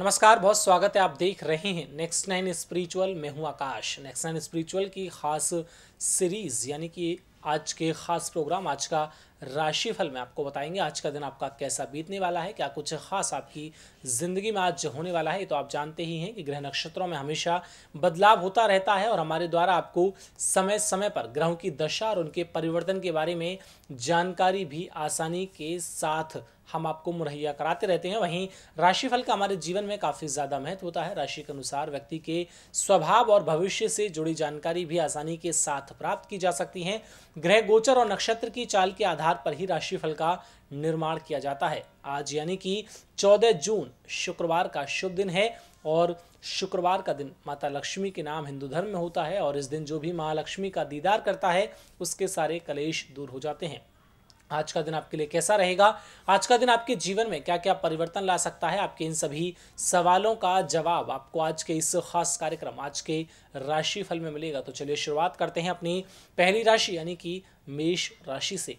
नमस्कार बहुत स्वागत है आप देख रहे हैं नेक्स्ट नाइन स्पिरिचुअल मैं हूं आकाश नेक्स्ट नाइन स्पिरिचुअल की खास सीरीज यानी कि आज के खास प्रोग्राम आज का राशिफल में आपको बताएंगे आज का दिन आपका कैसा बीतने वाला है क्या कुछ खास आपकी ज़िंदगी में आज होने वाला है तो आप जानते ही हैं कि ग्रह नक्षत्रों में हमेशा बदलाव होता रहता है और हमारे द्वारा आपको समय समय पर ग्रहों की दशा और उनके परिवर्तन के बारे में जानकारी भी आसानी के साथ हम आपको मुहैया कराते रहते हैं वहीं राशिफल का हमारे जीवन में काफ़ी ज़्यादा महत्व होता है राशि के अनुसार व्यक्ति के स्वभाव और भविष्य से जुड़ी जानकारी भी आसानी के साथ प्राप्त की जा सकती है ग्रह गोचर और नक्षत्र की चाल के आधार पर ही राशिफल का निर्माण किया जाता है आज यानी कि 14 जून शुक्रवार का शुभ दिन है और शुक्रवार का दिन माता लक्ष्मी के नाम हिंदू धर्म में होता है और इस दिन जो भी महालक्ष्मी का दीदार करता है उसके सारे कलेश दूर हो जाते हैं आज का दिन आपके लिए कैसा रहेगा आज का दिन आपके जीवन में क्या क्या परिवर्तन ला सकता है आपके इन सभी सवालों का जवाब आपको आज के इस खास कार्यक्रम आज के राशि फल में मिलेगा तो चलिए शुरुआत करते हैं अपनी पहली राशि यानी कि मेष राशि से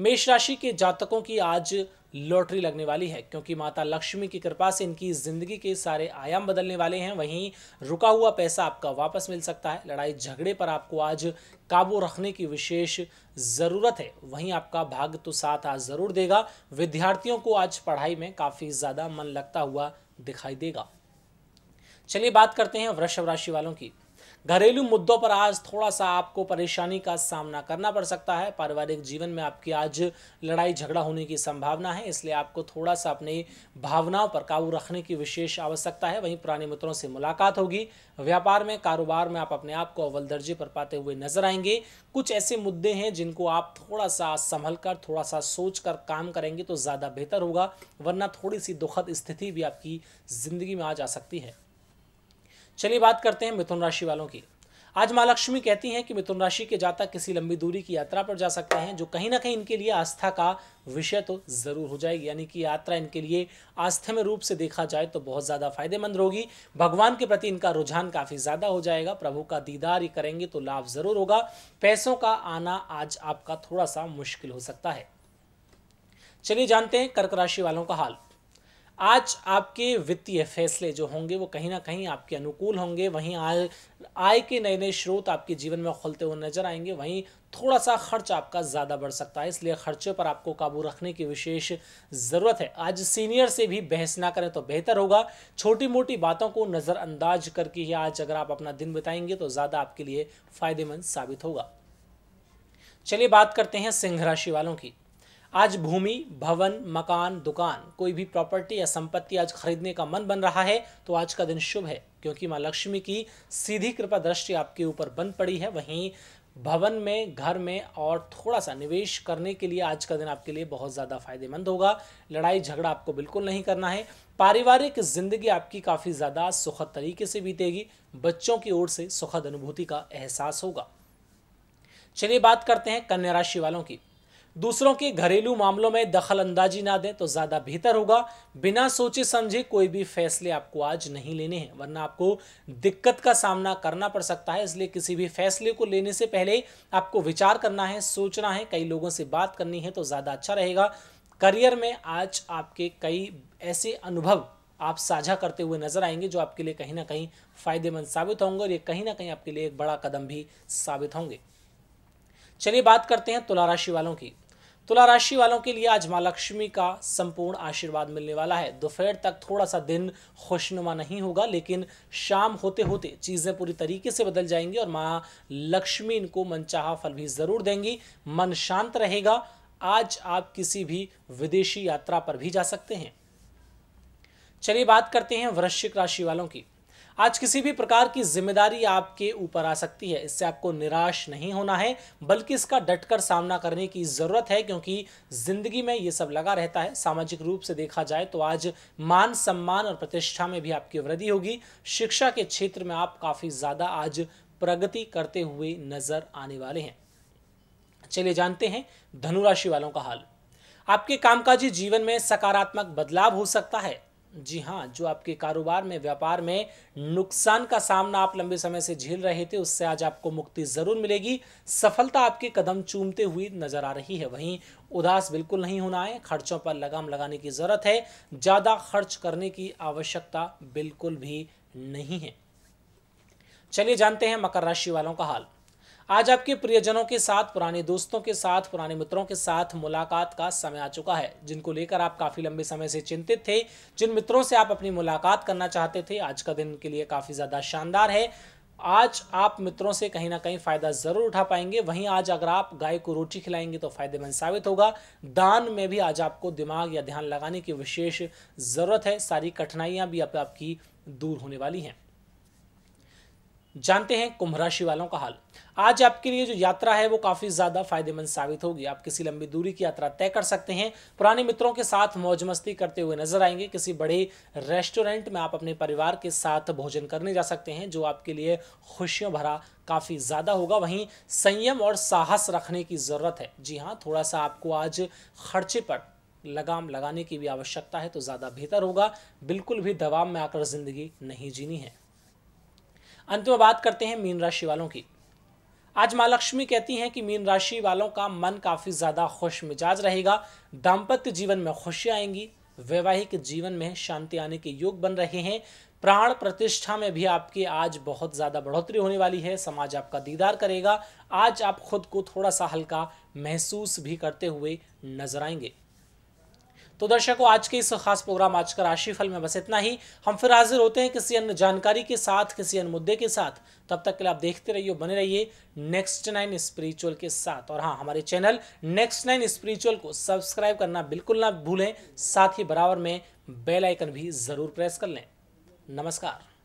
मेष राशि के जातकों की आज लॉटरी लगने वाली है क्योंकि माता लक्ष्मी की कृपा से इनकी ज़िंदगी के सारे आयाम बदलने वाले हैं वहीं रुका हुआ पैसा आपका वापस मिल सकता है लड़ाई झगड़े पर आपको आज काबू रखने की विशेष ज़रूरत है वहीं आपका भाग तो साथ आज ज़रूर देगा विद्यार्थियों को आज पढ़ाई में काफ़ी ज़्यादा मन लगता हुआ दिखाई देगा चलिए बात करते हैं वृषभ राशि वालों की घरेलू मुद्दों पर आज थोड़ा सा आपको परेशानी का सामना करना पड़ सकता है पारिवारिक जीवन में आपकी आज लड़ाई झगड़ा होने की संभावना है इसलिए आपको थोड़ा सा अपनी भावनाओं पर काबू रखने की विशेष आवश्यकता है वहीं पुराने मित्रों से मुलाकात होगी व्यापार में कारोबार में आप अपने आप को अव्वल दर्जे पर पाते हुए नजर आएंगे कुछ ऐसे मुद्दे हैं जिनको आप थोड़ा सा संभल कर थोड़ा सा सोच कर काम करेंगे तो ज़्यादा बेहतर होगा वरना थोड़ी सी दुखद स्थिति भी आपकी ज़िंदगी में आज आ सकती है चलिए बात करते हैं मिथुन राशि वालों की आज माँ लक्ष्मी कहती हैं कि मिथुन राशि के जाता किसी लंबी दूरी की यात्रा पर जा सकते हैं जो कहीं ना कहीं इनके लिए आस्था का विषय तो ज़रूर हो जाएगी यानी कि यात्रा इनके लिए आस्था में रूप से देखा जाए तो बहुत ज़्यादा फायदेमंद होगी भगवान के प्रति इनका रुझान काफ़ी ज़्यादा हो जाएगा प्रभु का दीदार ही करेंगे तो लाभ ज़रूर होगा पैसों का आना आज आपका थोड़ा सा मुश्किल हो सकता है चलिए जानते हैं कर्क राशि वालों का हाल आज आपके वित्तीय फैसले जो होंगे वो कहीं ना कहीं आपके अनुकूल होंगे वहीं आय आय के नए नए स्रोत आपके जीवन में खुलते हुए नजर आएंगे वहीं थोड़ा सा खर्च आपका ज़्यादा बढ़ सकता है इसलिए खर्चे पर आपको काबू रखने की विशेष ज़रूरत है आज सीनियर से भी बहस ना करें तो बेहतर होगा छोटी मोटी बातों को नज़रअंदाज करके ही आज अगर आप अपना दिन बिताएंगे तो ज़्यादा आपके लिए फ़ायदेमंद साबित होगा चलिए बात करते हैं सिंह राशि वालों की आज भूमि भवन मकान दुकान कोई भी प्रॉपर्टी या संपत्ति आज खरीदने का मन बन रहा है तो आज का दिन शुभ है क्योंकि माँ लक्ष्मी की सीधी कृपा दृष्टि आपके ऊपर बन पड़ी है वहीं भवन में घर में और थोड़ा सा निवेश करने के लिए आज का दिन आपके लिए बहुत ज़्यादा फायदेमंद होगा लड़ाई झगड़ा आपको बिल्कुल नहीं करना है पारिवारिक जिंदगी आपकी काफ़ी ज़्यादा सुखद तरीके से बीतेगी बच्चों की ओर से सुखद अनुभूति का एहसास होगा चलिए बात करते हैं कन्या राशि वालों की दूसरों के घरेलू मामलों में दखल अंदाजी ना दें तो ज़्यादा बेहतर होगा बिना सोचे समझे कोई भी फैसले आपको आज नहीं लेने हैं वरना आपको दिक्कत का सामना करना पड़ सकता है इसलिए किसी भी फैसले को लेने से पहले आपको विचार करना है सोचना है कई लोगों से बात करनी है तो ज़्यादा अच्छा रहेगा करियर में आज आपके कई ऐसे अनुभव आप साझा करते हुए नजर आएंगे जो आपके लिए कहीं ना कहीं फायदेमंद साबित होंगे और ये कहीं ना कहीं आपके लिए एक बड़ा कदम भी साबित होंगे चलिए बात करते हैं तुला राशि वालों की तुला राशि वालों के लिए आज माँ लक्ष्मी का संपूर्ण आशीर्वाद मिलने वाला है दोपहर तक थोड़ा सा दिन खुशनुमा नहीं होगा लेकिन शाम होते होते चीज़ें पूरी तरीके से बदल जाएंगी और माँ लक्ष्मी इनको मनचाहा फल भी ज़रूर देंगी मन शांत रहेगा आज आप किसी भी विदेशी यात्रा पर भी जा सकते हैं चलिए बात करते हैं वृश्चिक राशि वालों की आज किसी भी प्रकार की जिम्मेदारी आपके ऊपर आ सकती है इससे आपको निराश नहीं होना है बल्कि इसका डटकर सामना करने की ज़रूरत है क्योंकि ज़िंदगी में ये सब लगा रहता है सामाजिक रूप से देखा जाए तो आज मान सम्मान और प्रतिष्ठा में भी आपकी वृद्धि होगी शिक्षा के क्षेत्र में आप काफ़ी ज़्यादा आज प्रगति करते हुए नजर आने वाले हैं चलिए जानते हैं धनुराशि वालों का हाल आपके कामकाजी जीवन में सकारात्मक बदलाव हो सकता है जी हाँ जो आपके कारोबार में व्यापार में नुकसान का सामना आप लंबे समय से झेल रहे थे उससे आज आपको मुक्ति ज़रूर मिलेगी सफलता आपके कदम चूमते हुए नज़र आ रही है वहीं उदास बिल्कुल नहीं होना है खर्चों पर लगाम लगाने की ज़रूरत है ज़्यादा खर्च करने की आवश्यकता बिल्कुल भी नहीं है चलिए जानते हैं मकर राशि वालों का हाल आज आपके प्रियजनों के साथ पुराने दोस्तों के साथ पुराने मित्रों के साथ मुलाकात का समय आ चुका है जिनको लेकर आप काफ़ी लंबे समय से चिंतित थे जिन मित्रों से आप अपनी मुलाकात करना चाहते थे आज का दिन के लिए काफ़ी ज़्यादा शानदार है आज आप मित्रों से कहीं ना कहीं फ़ायदा ज़रूर उठा पाएंगे वहीं आज अगर आप गाय को रोटी खिलाएंगे तो फ़ायदेमंद साबित होगा दान में भी आज आपको दिमाग या ध्यान लगाने की विशेष ज़रूरत है सारी कठिनाइयाँ भी अब आपकी दूर होने वाली हैं जानते हैं कुंभ राशि वालों का हाल आज आपके लिए जो यात्रा है वो काफी ज्यादा फायदेमंद साबित होगी आप किसी लंबी दूरी की यात्रा तय कर सकते हैं पुराने मित्रों के साथ मौज मस्ती करते हुए नजर आएंगे किसी बड़े रेस्टोरेंट में आप अपने परिवार के साथ भोजन करने जा सकते हैं जो आपके लिए खुशियों भरा काफ़ी ज़्यादा होगा वहीं संयम और साहस रखने की ज़रूरत है जी हाँ थोड़ा सा आपको आज खर्चे पर लगाम लगाने की भी आवश्यकता है तो ज़्यादा बेहतर होगा बिल्कुल भी दबाव में आकर ज़िंदगी नहीं जीनी है अंत में बात करते हैं मीन राशि वालों की आज माँ लक्ष्मी कहती हैं कि मीन राशि वालों का मन काफ़ी ज़्यादा खुश मिजाज रहेगा दाम्पत्य जीवन में खुशियाँ आएंगी वैवाहिक जीवन में शांति आने के योग बन रहे हैं प्राण प्रतिष्ठा में भी आपकी आज बहुत ज़्यादा बढ़ोतरी होने वाली है समाज आपका दीदार करेगा आज आप खुद को थोड़ा सा हल्का महसूस भी करते हुए नजर आएंगे तो दर्शकों आज के इस खास प्रोग्राम आज का राशिफल में बस इतना ही हम फिर हाजिर होते हैं किसी अन्य जानकारी के साथ किसी अन्य मुद्दे के साथ तब तक के लिए आप देखते रहिए बने रहिए नेक्स्ट नाइन स्पिरिचुअल के साथ और हाँ हमारे चैनल नेक्स्ट नाइन स्पिरिचुअल को सब्सक्राइब करना बिल्कुल ना भूलें साथ ही बराबर में बेलाइकन भी ज़रूर प्रेस कर लें नमस्कार